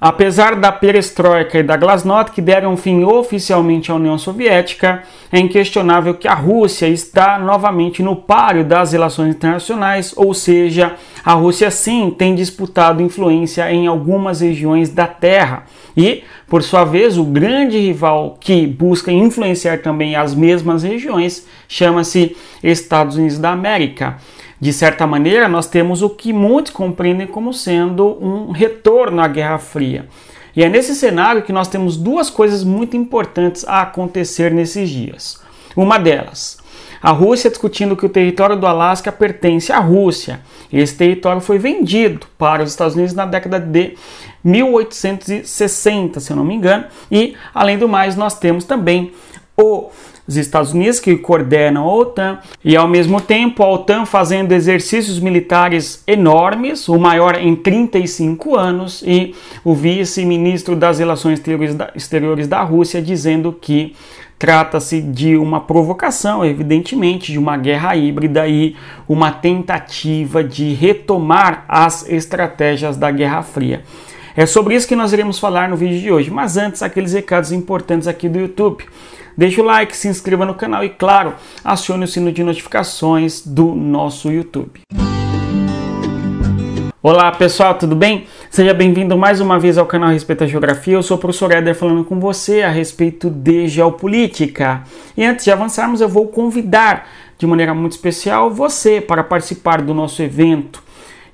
Apesar da perestroika e da glasnost que deram fim oficialmente à União Soviética, é inquestionável que a Rússia está novamente no páreo das relações internacionais, ou seja, a Rússia sim tem disputado influência em algumas regiões da Terra. E, por sua vez, o grande rival que busca influenciar também as mesmas regiões chama-se Estados Unidos da América. De certa maneira, nós temos o que muitos compreendem como sendo um retorno à Guerra Fria. E é nesse cenário que nós temos duas coisas muito importantes a acontecer nesses dias. Uma delas, a Rússia discutindo que o território do Alasca pertence à Rússia. Esse território foi vendido para os Estados Unidos na década de 1860, se eu não me engano. E, além do mais, nós temos também os Estados Unidos que coordenam a OTAN e ao mesmo tempo a OTAN fazendo exercícios militares enormes, o maior em 35 anos e o vice-ministro das Relações Exteriores da Rússia dizendo que Trata-se de uma provocação, evidentemente, de uma guerra híbrida e uma tentativa de retomar as estratégias da Guerra Fria. É sobre isso que nós iremos falar no vídeo de hoje, mas antes, aqueles recados importantes aqui do YouTube. Deixe o like, se inscreva no canal e, claro, acione o sino de notificações do nosso YouTube. Olá pessoal, tudo bem? Seja bem-vindo mais uma vez ao canal Respeita à Geografia. Eu sou o professor Eder falando com você a respeito de geopolítica. E antes de avançarmos, eu vou convidar de maneira muito especial você para participar do nosso evento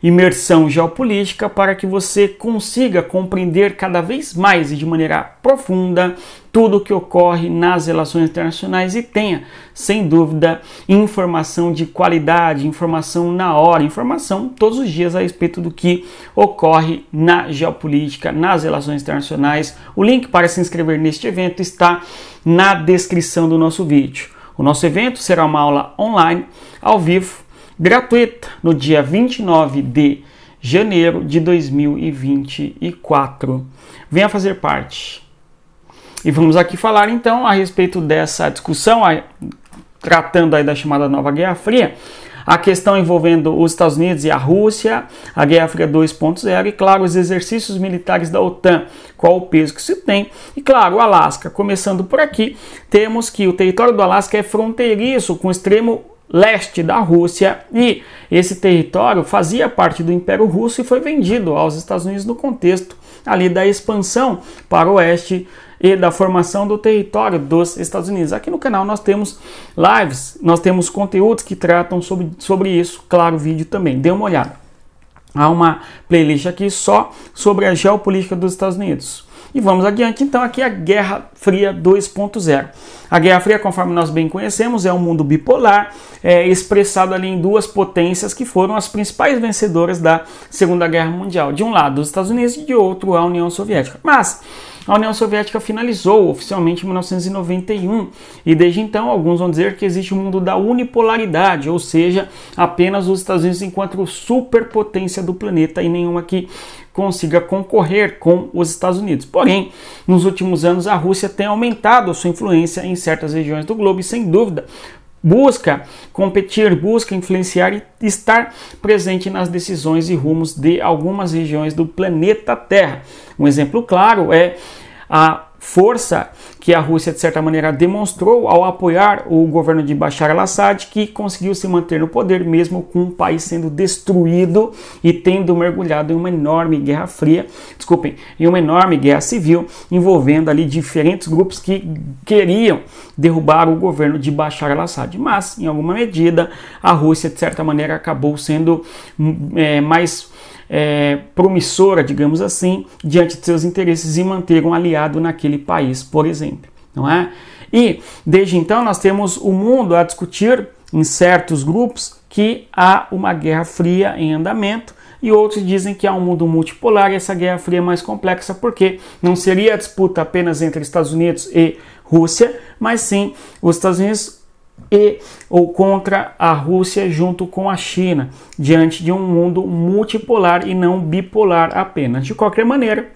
imersão geopolítica para que você consiga compreender cada vez mais e de maneira profunda tudo o que ocorre nas relações internacionais e tenha, sem dúvida, informação de qualidade, informação na hora, informação todos os dias a respeito do que ocorre na geopolítica, nas relações internacionais. O link para se inscrever neste evento está na descrição do nosso vídeo. O nosso evento será uma aula online, ao vivo gratuita no dia 29 de janeiro de 2024. Venha fazer parte. E vamos aqui falar então a respeito dessa discussão, tratando aí da chamada nova Guerra Fria, a questão envolvendo os Estados Unidos e a Rússia, a Guerra Fria 2.0 e, claro, os exercícios militares da OTAN, qual o peso que se tem. E, claro, o Alasca. Começando por aqui, temos que o território do Alasca é fronteiriço com o extremo leste da Rússia e esse território fazia parte do Império Russo e foi vendido aos Estados Unidos no contexto ali da expansão para o oeste e da formação do território dos Estados Unidos. Aqui no canal nós temos lives, nós temos conteúdos que tratam sobre, sobre isso, claro, vídeo também. Dê uma olhada. Há uma playlist aqui só sobre a geopolítica dos Estados Unidos. E vamos adiante, então, aqui a Guerra Fria 2.0. A Guerra Fria, conforme nós bem conhecemos, é um mundo bipolar, é, expressado ali em duas potências que foram as principais vencedoras da Segunda Guerra Mundial. De um lado, os Estados Unidos e de outro, a União Soviética. Mas a União Soviética finalizou oficialmente em 1991 e desde então alguns vão dizer que existe o um mundo da unipolaridade, ou seja, apenas os Estados Unidos enquanto superpotência do planeta e nenhuma que consiga concorrer com os Estados Unidos. Porém, nos últimos anos a Rússia tem aumentado a sua influência em certas regiões do globo e sem dúvida busca competir, busca influenciar e estar presente nas decisões e rumos de algumas regiões do planeta Terra. Um exemplo claro é a força que a Rússia, de certa maneira, demonstrou ao apoiar o governo de Bashar al-Assad, que conseguiu se manter no poder mesmo com o país sendo destruído e tendo mergulhado em uma enorme guerra fria, desculpem, em uma enorme guerra civil, envolvendo ali diferentes grupos que queriam derrubar o governo de Bashar al-Assad. Mas, em alguma medida, a Rússia, de certa maneira, acabou sendo hum, é, mais é, promissora, digamos assim, diante de seus interesses e manter um aliado naquele país, por exemplo. Não é? E desde então nós temos o mundo a discutir em certos grupos que há uma guerra fria em andamento e outros dizem que há um mundo multipolar e essa guerra fria é mais complexa porque não seria a disputa apenas entre Estados Unidos e Rússia, mas sim os Estados Unidos e ou contra a Rússia junto com a China, diante de um mundo multipolar e não bipolar apenas. De qualquer maneira,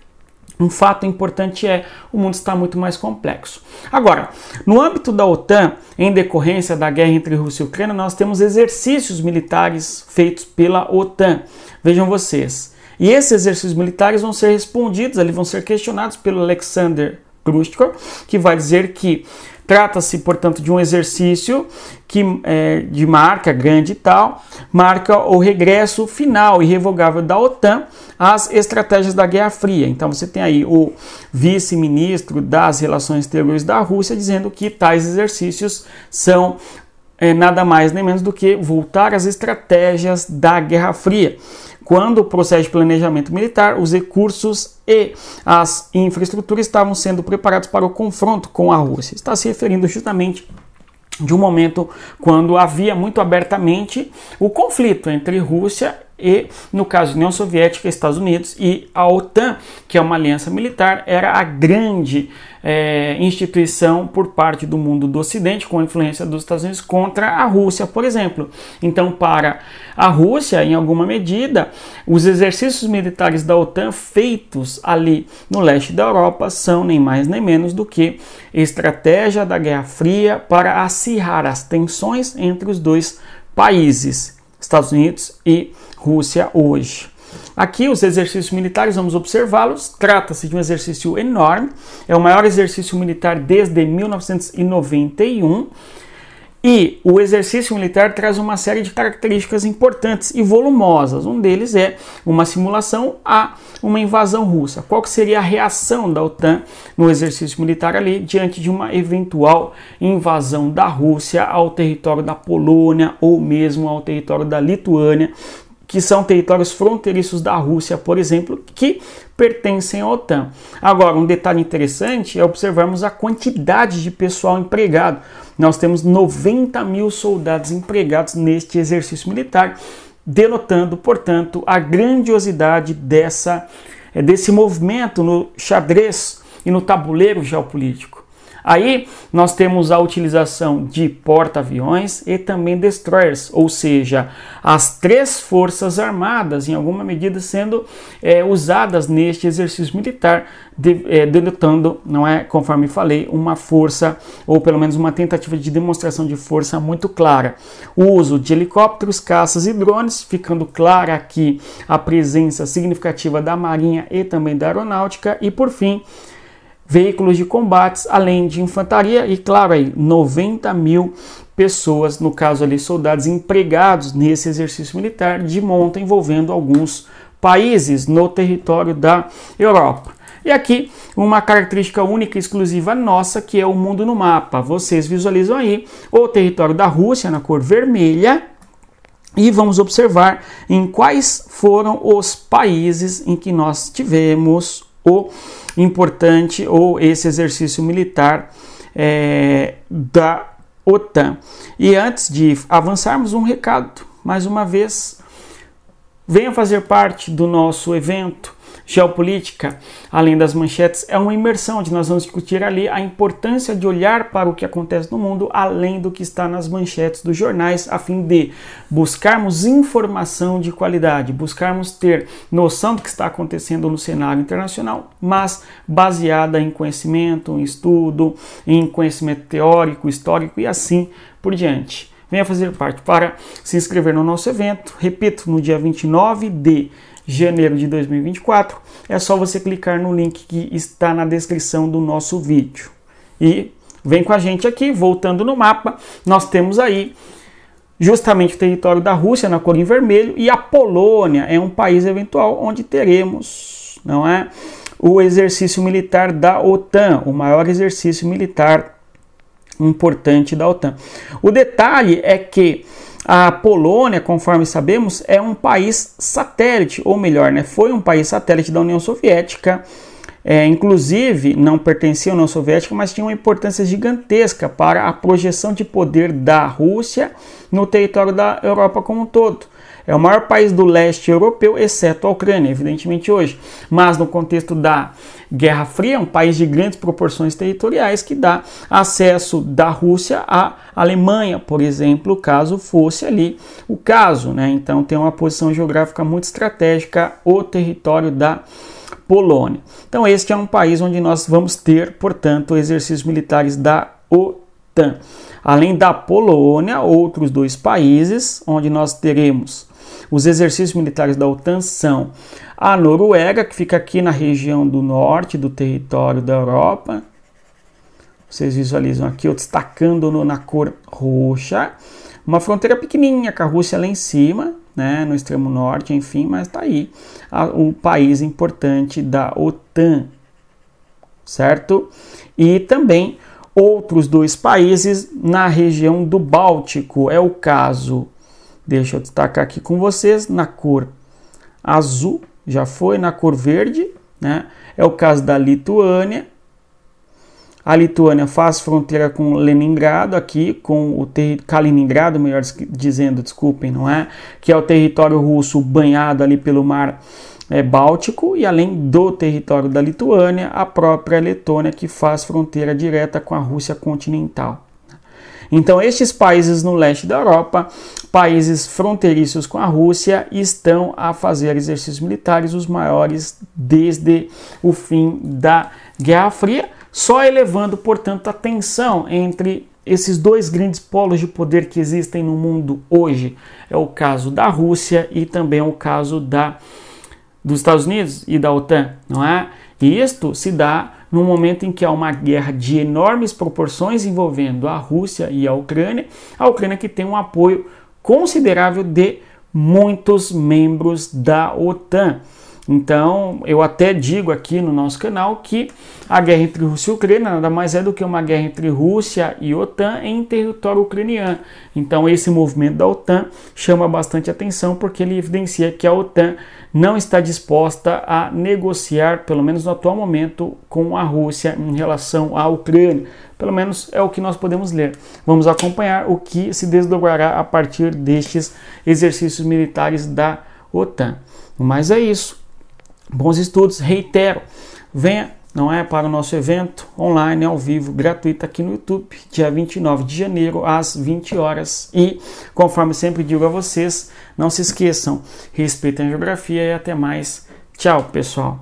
um fato importante é o mundo está muito mais complexo. Agora, no âmbito da OTAN, em decorrência da guerra entre Rússia e Ucrânia, nós temos exercícios militares feitos pela OTAN. Vejam vocês. E esses exercícios militares vão ser respondidos, ali vão ser questionados pelo Alexander Khrushchev, que vai dizer que Trata-se, portanto, de um exercício que é, de marca grande e tal, marca o regresso final e revogável da OTAN às estratégias da Guerra Fria. Então você tem aí o vice-ministro das Relações Exteriores da Rússia dizendo que tais exercícios são é, nada mais nem menos do que voltar às estratégias da Guerra Fria quando o processo de planejamento militar, os recursos e as infraestruturas estavam sendo preparados para o confronto com a Rússia. Está se referindo justamente de um momento quando havia muito abertamente o conflito entre Rússia e, no caso, União Soviética, Estados Unidos e a OTAN, que é uma aliança militar, era a grande é, instituição por parte do mundo do Ocidente, com a influência dos Estados Unidos, contra a Rússia, por exemplo. Então, para a Rússia, em alguma medida, os exercícios militares da OTAN feitos ali no leste da Europa são nem mais nem menos do que estratégia da Guerra Fria para acirrar as tensões entre os dois países Estados Unidos e Rússia hoje. Aqui, os exercícios militares, vamos observá-los. Trata-se de um exercício enorme, é o maior exercício militar desde 1991 e o exercício militar traz uma série de características importantes e volumosas. Um deles é uma simulação a uma invasão russa. Qual que seria a reação da OTAN no exercício militar ali diante de uma eventual invasão da Rússia ao território da Polônia ou mesmo ao território da Lituânia, que são territórios fronteiriços da Rússia, por exemplo, que pertencem à OTAN. Agora, um detalhe interessante é observarmos a quantidade de pessoal empregado. Nós temos 90 mil soldados empregados neste exercício militar, denotando, portanto, a grandiosidade dessa, eh, desse movimento no xadrez e no tabuleiro geopolítico. Aí nós temos a utilização de porta-aviões e também destroyers, ou seja, as três forças armadas, em alguma medida, sendo é, usadas neste exercício militar, de, é, denotando, não é, conforme falei, uma força ou pelo menos uma tentativa de demonstração de força muito clara. O uso de helicópteros, caças e drones, ficando clara aqui a presença significativa da Marinha e também da Aeronáutica, e por fim veículos de combates, além de infantaria e, claro, aí 90 mil pessoas, no caso ali, soldados empregados nesse exercício militar de monta envolvendo alguns países no território da Europa. E aqui uma característica única e exclusiva nossa, que é o mundo no mapa. Vocês visualizam aí o território da Rússia na cor vermelha, e vamos observar em quais foram os países em que nós tivemos o importante ou esse exercício militar é, da OTAN. E antes de avançarmos, um recado, mais uma vez, venha fazer parte do nosso evento Geopolítica, além das manchetes, é uma imersão onde nós vamos discutir ali a importância de olhar para o que acontece no mundo além do que está nas manchetes dos jornais, a fim de buscarmos informação de qualidade, buscarmos ter noção do que está acontecendo no cenário internacional, mas baseada em conhecimento, em estudo, em conhecimento teórico, histórico e assim por diante venha fazer parte para se inscrever no nosso evento. Repito, no dia 29 de janeiro de 2024, é só você clicar no link que está na descrição do nosso vídeo. E vem com a gente aqui, voltando no mapa, nós temos aí justamente o território da Rússia na cor em vermelho e a Polônia é um país eventual onde teremos, não é, o exercício militar da OTAN, o maior exercício militar importante da OTAN. O detalhe é que a Polônia, conforme sabemos, é um país satélite, ou melhor, né, foi um país satélite da União Soviética. É, inclusive, não pertencia à União Soviética, mas tinha uma importância gigantesca para a projeção de poder da Rússia no território da Europa como um todo. É o maior país do leste europeu, exceto a Ucrânia, evidentemente hoje. Mas no contexto da Guerra Fria, é um país de grandes proporções territoriais que dá acesso da Rússia à Alemanha, por exemplo, caso fosse ali o caso. Né? Então tem uma posição geográfica muito estratégica o território da Polônia. Então este é um país onde nós vamos ter, portanto, exercícios militares da OTAN. Além da Polônia, outros dois países onde nós teremos os exercícios militares da OTAN são a Noruega, que fica aqui na região do norte do território da Europa. Vocês visualizam aqui, eu destacando no, na cor roxa. Uma fronteira pequenininha com a Rússia lá em cima, né, no extremo norte, enfim, mas está aí a, o país importante da OTAN, certo? E também outros dois países na região do Báltico, é o caso Deixa eu destacar aqui com vocês na cor azul, já foi na cor verde, né? É o caso da Lituânia. A Lituânia faz fronteira com Leningrado aqui, com o Kaliningrado, melhor dizendo, desculpem, não é? Que é o território russo banhado ali pelo mar é, Báltico e além do território da Lituânia, a própria Letônia que faz fronteira direta com a Rússia continental. Então, estes países no leste da Europa, países fronteiriços com a Rússia, estão a fazer exercícios militares os maiores desde o fim da Guerra Fria, só elevando, portanto, a tensão entre esses dois grandes polos de poder que existem no mundo hoje. É o caso da Rússia e também é o caso da dos Estados Unidos e da OTAN, não é? E isto se dá num momento em que há uma guerra de enormes proporções envolvendo a Rússia e a Ucrânia, a Ucrânia que tem um apoio considerável de muitos membros da OTAN. Então, eu até digo aqui no nosso canal que a guerra entre Rússia e Ucrânia nada mais é do que uma guerra entre Rússia e OTAN em território ucraniano. Então, esse movimento da OTAN chama bastante atenção porque ele evidencia que a OTAN não está disposta a negociar, pelo menos no atual momento, com a Rússia em relação à Ucrânia. Pelo menos é o que nós podemos ler. Vamos acompanhar o que se desdobrará a partir destes exercícios militares da OTAN. Mas é isso. Bons estudos, reitero. Venha não é? Para o nosso evento online, ao vivo, gratuito aqui no YouTube, dia 29 de janeiro, às 20 horas. E, conforme sempre digo a vocês, não se esqueçam, respeitem a geografia e até mais. Tchau, pessoal!